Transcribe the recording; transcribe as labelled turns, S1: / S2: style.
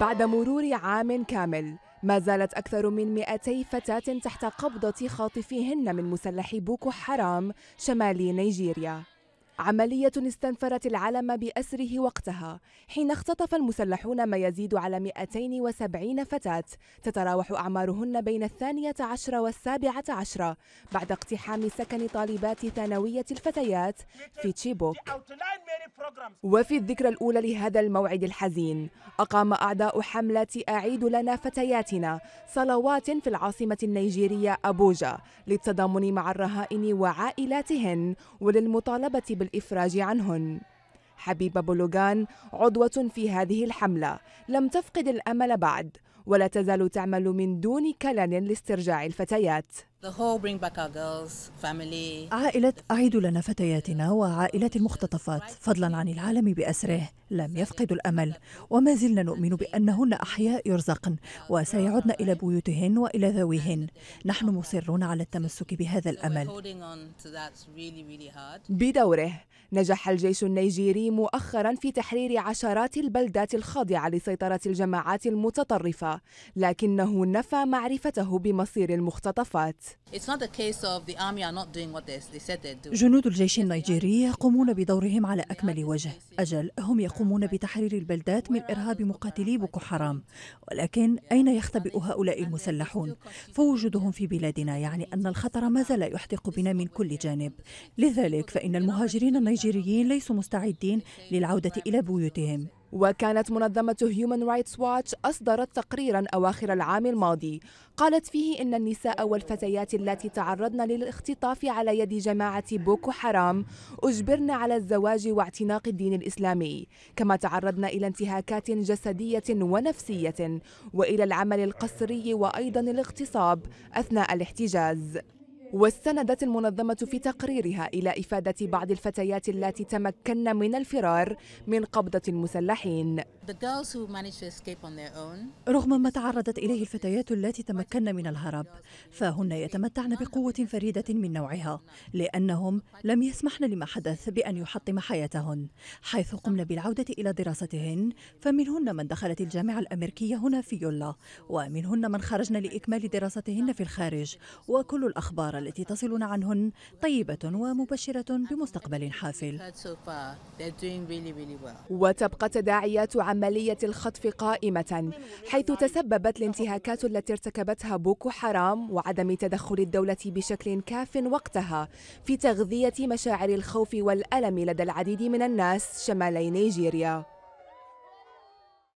S1: بعد مرور عام كامل ما زالت أكثر من 200 فتاة تحت قبضة خاطفيهن من مسلحي بوكو حرام شمال نيجيريا عملية استنفرت العالم بأسره وقتها حين اختطف المسلحون ما يزيد على 270 فتاة تتراوح أعمارهن بين الثانية عشر والسابعة عشرة بعد اقتحام سكن طالبات ثانوية الفتيات في تشيبوك وفي الذكرى الأولى لهذا الموعد الحزين أقام أعداء حملة أعيد لنا فتياتنا صلوات في العاصمة النيجيرية أبوجا للتضامن مع الرهائن وعائلاتهن وللمطالبة بالإفراج عنهن حبيبة بولوغان عضوة في هذه الحملة لم تفقد الأمل بعد ولا تزال تعمل من
S2: دون كلل لاسترجاع الفتيات عائلة أعيد لنا فتياتنا وعائلات المختطفات فضلا عن العالم بأسره لم يفقدوا الأمل وما زلنا نؤمن بأنهن أحياء يرزقن وسيعودن إلى بيوتهن وإلى ذويهن نحن مصرون على التمسك بهذا الأمل بدوره نجح الجيش النيجيري مؤخرا في تحرير
S1: عشرات البلدات الخاضعة لسيطرة الجماعات المتطرفة لكنه نفى
S2: معرفته بمصير المختطفات جنود الجيش النيجيري يقومون بدورهم على أكمل وجه أجل هم يقومون بتحرير البلدات من إرهاب مقاتلي بوكو حرام ولكن أين يختبئ هؤلاء المسلحون؟ فوجودهم في بلادنا يعني أن الخطر ما زال يحدق بنا من كل جانب لذلك فإن المهاجرين النيجيريين ليسوا مستعدين للعودة إلى بيوتهم وكانت منظمة Human رايتس Watch أصدرت تقريرا أواخر العام الماضي
S1: قالت فيه إن النساء والفتيات التي تعرضن للاختطاف على يد جماعة بوكو حرام أجبرن على الزواج واعتناق الدين الإسلامي كما تعرضن إلى انتهاكات جسدية ونفسية وإلى العمل القسري وأيضا الاغتصاب أثناء الاحتجاز واستندت المنظمة في تقريرها إلى إفادة بعض الفتيات التي تمكن من الفرار من قبضة
S2: المسلحين رغم ما تعرضت إليه الفتيات التي تمكن من الهرب فهن يتمتعن بقوة فريدة من نوعها لأنهم لم يسمحن لما حدث بأن يحطم حياتهن حيث قمن بالعودة إلى دراستهن فمنهن من دخلت الجامعة الأمريكية هنا في يولا ومنهن من خرجن لإكمال دراستهن في الخارج وكل الأخبار التي تصلنا عنهن طيبة ومبشرة بمستقبل حافل وتبقى
S1: تداعيات عملية الخطف قائمة حيث تسببت الانتهاكات التي ارتكبتها بوكو حرام وعدم تدخل الدولة بشكل كاف وقتها في تغذية مشاعر الخوف والألم لدى العديد من الناس شمالي نيجيريا